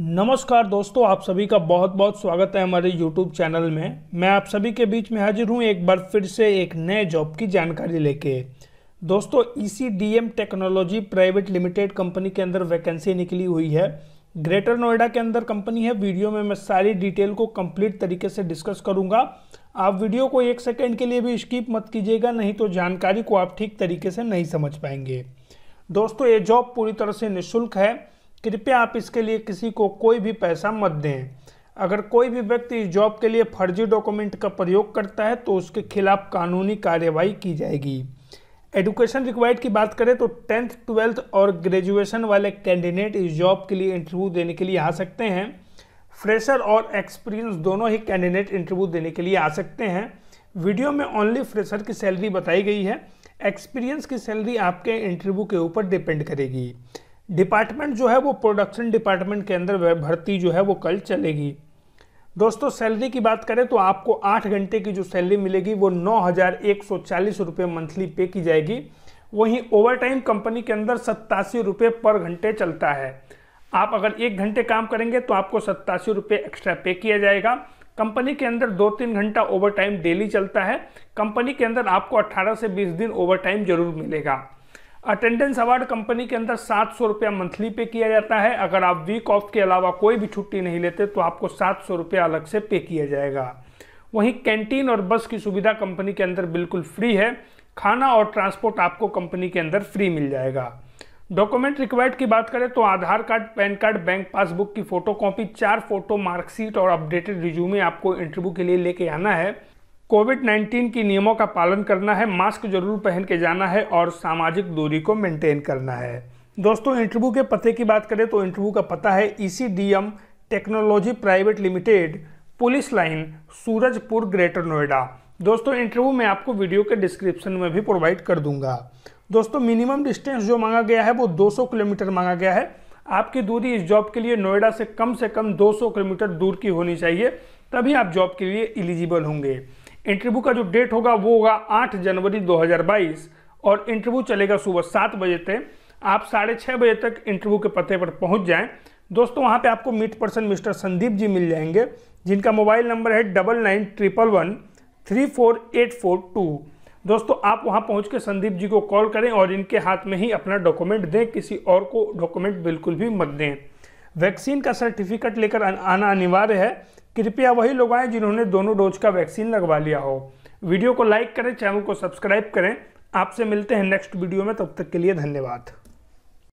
नमस्कार दोस्तों आप सभी का बहुत बहुत स्वागत है हमारे YouTube चैनल में मैं आप सभी के बीच में हाजिर हूँ एक बार फिर से एक नए जॉब की जानकारी लेके दोस्तों E C D M technology private limited company के अंदर वैकेंसी निकली हुई है ग्रेटर नोएडा के अंदर कंपनी है वीडियो में मैं सारी डिटेल को कंप्लीट तरीके से डिस्कस करूंगा आप वीडियो को एक सेकेंड के लिए भी स्किप मत कीजिएगा नहीं तो जानकारी को आप ठीक तरीके से नहीं समझ पाएंगे दोस्तों ये जॉब पूरी तरह से निःशुल्क है कृपया आप इसके लिए किसी को कोई भी पैसा मत दें अगर कोई भी व्यक्ति इस जॉब के लिए फर्जी डॉक्यूमेंट का प्रयोग करता है तो उसके खिलाफ कानूनी कार्रवाई की जाएगी एडुकेशन रिक्वायर्ड की बात करें तो टेंथ ट्वेल्थ और ग्रेजुएशन वाले कैंडिडेट इस जॉब के लिए इंटरव्यू देने के लिए आ सकते हैं फ्रेशर और एक्सपीरियंस दोनों ही कैंडिडेट इंटरव्यू देने के लिए आ सकते हैं वीडियो में ओनली फ्रेशर की सैलरी बताई गई है एक्सपीरियंस की सैलरी आपके इंटरव्यू के ऊपर डिपेंड करेगी डिपार्टमेंट जो है वो प्रोडक्शन डिपार्टमेंट के अंदर भर्ती जो है वो कल चलेगी दोस्तों सैलरी की बात करें तो आपको आठ घंटे की जो सैलरी मिलेगी वो नौ हज़ार एक सौ चालीस रुपये मंथली पे की जाएगी वहीं ओवर टाइम कंपनी के अंदर सत्तासी रुपये पर घंटे चलता है आप अगर एक घंटे काम करेंगे तो आपको सत्तासी रुपये एक्स्ट्रा पे किया जाएगा कंपनी के अंदर दो तीन घंटा ओवर टाइम डेली चलता है कंपनी के अंदर आपको 18 से 20 दिन ओवर टाइम जरूर मिलेगा अटेंडेंस अवार्ड कंपनी के अंदर सात सौ रुपया मंथली पे किया जाता है अगर आप वीक ऑफ के अलावा कोई भी छुट्टी नहीं लेते तो आपको सात सौ रुपया अलग से पे किया जाएगा वहीं कैंटीन और बस की सुविधा कंपनी के अंदर बिल्कुल फ्री है खाना और ट्रांसपोर्ट आपको कंपनी के अंदर फ्री मिल जाएगा डॉक्यूमेंट रिक्वायर्ड की बात करें तो Aadhaar card PAN card bank passbook की फोटो कॉपी चार फोटो मार्कशीट और अपडेटेड रिज्यूमे आपको इंटरव्यू के लिए लेके आना है कोविड 19 के नियमों का पालन करना है मास्क जरूर पहन के जाना है और सामाजिक दूरी को मेंटेन करना है दोस्तों इंटरव्यू के पते की बात करें तो इंटरव्यू का पता है E e technology private limited police line Surajpur Greater Noida दोस्तों इंटरव्यू मैं आपको वीडियो के डिस्क्रिप्शन में भी प्रोवाइड कर दूंगा दोस्तों मिनिमम डिस्टेंस जो मांगा गया है वो 200 किलोमीटर मांगा गया है आपकी दूरी इस जॉब के लिए नोएडा से कम से कम 200 किलोमीटर दूर की होनी चाहिए तभी आप जॉब के लिए एलिजिबल होंगे इंटरव्यू का जो डेट होगा वो होगा आठ जनवरी 2022 और इंटरव्यू चलेगा सुबह सात बजे तक आप साढ़े छः बजे तक इंटरव्यू के पते पर पहुंच जाएं दोस्तों वहां पे आपको meet person mister Sandeep ji मिल जाएंगे जिनका मोबाइल नंबर है double nine triple one three four eight four two दोस्तों आप वहां पहुंच के संदीप जी को कॉल करें और इनके हाथ में ही अपना डॉक्यूमेंट दें किसी और को डॉक्यूमेंट बिल्कुल भी मत दें वैक्सीन का सर्टिफिकेट लेकर आना अनिवार्य है कृपया वही लोग आएँ जिन्होंने दोनों डोज का वैक्सीन लगवा लिया हो वीडियो को लाइक करें चैनल को सब्सक्राइब करें आपसे मिलते हैं नेक्स्ट वीडियो में तब तक के लिए धन्यवाद